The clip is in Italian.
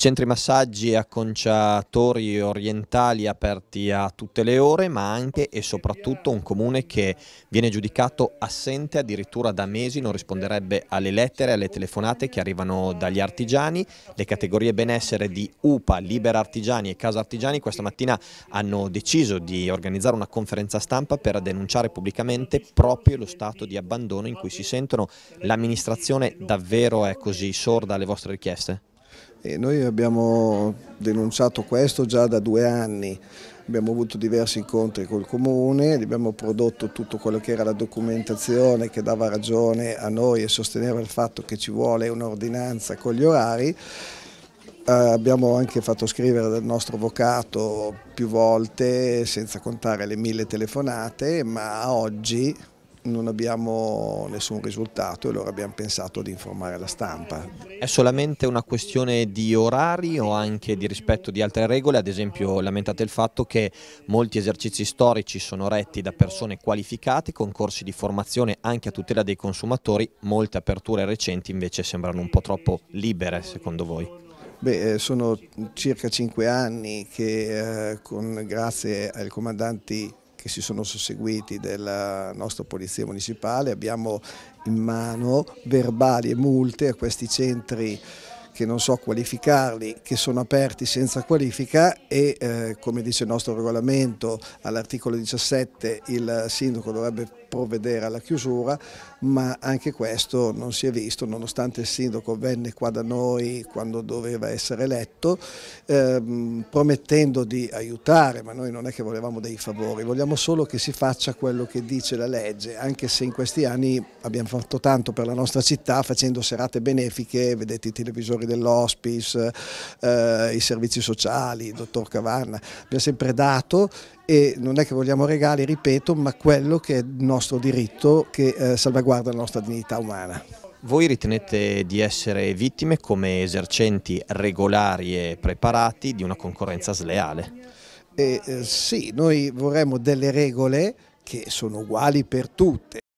centri massaggi e acconciatori orientali aperti a tutte le ore, ma anche e soprattutto un comune che viene giudicato assente addirittura da mesi, non risponderebbe alle lettere, alle telefonate che arrivano dagli artigiani. Le categorie benessere di UPA, Libera Artigiani e Casa Artigiani questa mattina hanno deciso di organizzare una conferenza stampa per denunciare pubblicamente proprio lo stato di abbandono in cui si sentono. L'amministrazione davvero è così sorda alle vostre richieste? E noi abbiamo denunciato questo già da due anni, abbiamo avuto diversi incontri col comune, abbiamo prodotto tutto quello che era la documentazione che dava ragione a noi e sosteneva il fatto che ci vuole un'ordinanza con gli orari. Eh, abbiamo anche fatto scrivere dal nostro avvocato più volte, senza contare le mille telefonate, ma oggi non abbiamo nessun risultato e allora abbiamo pensato di informare la stampa. È solamente una questione di orari o anche di rispetto di altre regole? Ad esempio lamentate il fatto che molti esercizi storici sono retti da persone qualificate con corsi di formazione anche a tutela dei consumatori, molte aperture recenti invece sembrano un po' troppo libere secondo voi? Beh, eh, sono circa cinque anni che eh, con, grazie ai comandanti che si sono susseguiti della nostra Polizia Municipale, abbiamo in mano verbali e multe a questi centri che non so qualificarli, che sono aperti senza qualifica e eh, come dice il nostro regolamento all'articolo 17 il sindaco dovrebbe provvedere alla chiusura, ma anche questo non si è visto, nonostante il sindaco venne qua da noi quando doveva essere eletto, ehm, promettendo di aiutare, ma noi non è che volevamo dei favori, vogliamo solo che si faccia quello che dice la legge, anche se in questi anni abbiamo fatto tanto per la nostra città facendo serate benefiche, vedete i televisori dell'hospice, eh, i servizi sociali, il dottor Cavanna, abbiamo sempre dato e non è che vogliamo regali, ripeto, ma quello che è il nostro diritto che eh, salvaguarda la nostra dignità umana. Voi ritenete di essere vittime come esercenti regolari e preparati di una concorrenza sleale? Eh, eh sì, noi vorremmo delle regole che sono uguali per tutte,